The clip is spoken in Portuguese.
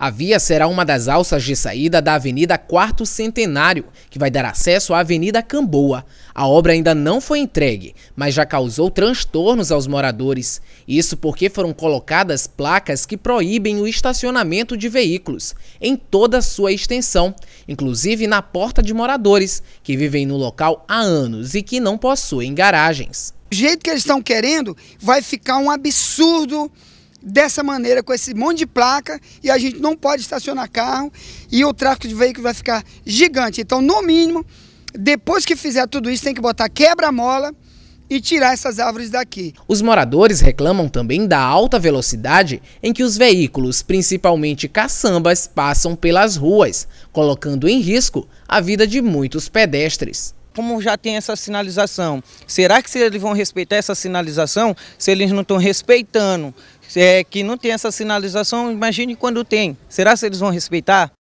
A via será uma das alças de saída da Avenida Quarto Centenário, que vai dar acesso à Avenida Camboa. A obra ainda não foi entregue, mas já causou transtornos aos moradores. Isso porque foram colocadas placas que proíbem o estacionamento de veículos em toda sua extensão, inclusive na porta de moradores que vivem no local há anos e que não possuem garagens. O jeito que eles estão querendo vai ficar um absurdo dessa maneira, com esse monte de placa, e a gente não pode estacionar carro e o tráfego de veículos vai ficar gigante. Então, no mínimo, depois que fizer tudo isso, tem que botar quebra-mola e tirar essas árvores daqui. Os moradores reclamam também da alta velocidade em que os veículos, principalmente caçambas, passam pelas ruas, colocando em risco a vida de muitos pedestres como já tem essa sinalização, será que se eles vão respeitar essa sinalização se eles não estão respeitando? É, que não tem essa sinalização, imagine quando tem. Será que eles vão respeitar?